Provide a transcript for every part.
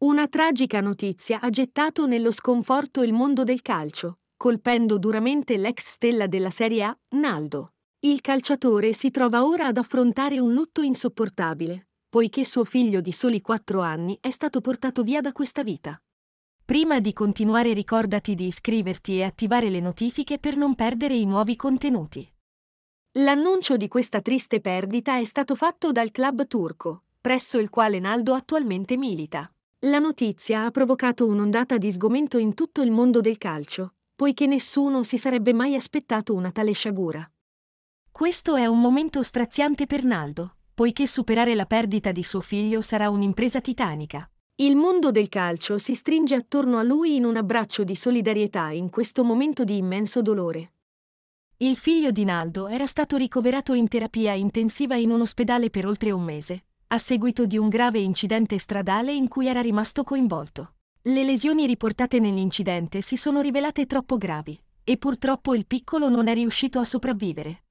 Una tragica notizia ha gettato nello sconforto il mondo del calcio, colpendo duramente l'ex stella della Serie A, Naldo. Il calciatore si trova ora ad affrontare un lutto insopportabile, poiché suo figlio di soli quattro anni è stato portato via da questa vita. Prima di continuare ricordati di iscriverti e attivare le notifiche per non perdere i nuovi contenuti. L'annuncio di questa triste perdita è stato fatto dal club turco, presso il quale Naldo attualmente milita. La notizia ha provocato un'ondata di sgomento in tutto il mondo del calcio, poiché nessuno si sarebbe mai aspettato una tale sciagura. Questo è un momento straziante per Naldo, poiché superare la perdita di suo figlio sarà un'impresa titanica. Il mondo del calcio si stringe attorno a lui in un abbraccio di solidarietà in questo momento di immenso dolore. Il figlio di Naldo era stato ricoverato in terapia intensiva in un ospedale per oltre un mese, a seguito di un grave incidente stradale in cui era rimasto coinvolto. Le lesioni riportate nell'incidente si sono rivelate troppo gravi e purtroppo il piccolo non è riuscito a sopravvivere.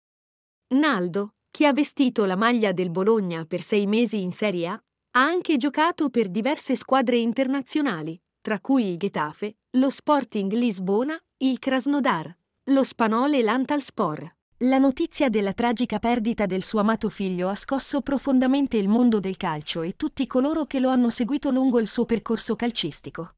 Naldo, che ha vestito la maglia del Bologna per sei mesi in Serie A, ha anche giocato per diverse squadre internazionali, tra cui il Getafe, lo Sporting Lisbona, il Krasnodar, lo Spanole e l'Antalspor. La notizia della tragica perdita del suo amato figlio ha scosso profondamente il mondo del calcio e tutti coloro che lo hanno seguito lungo il suo percorso calcistico.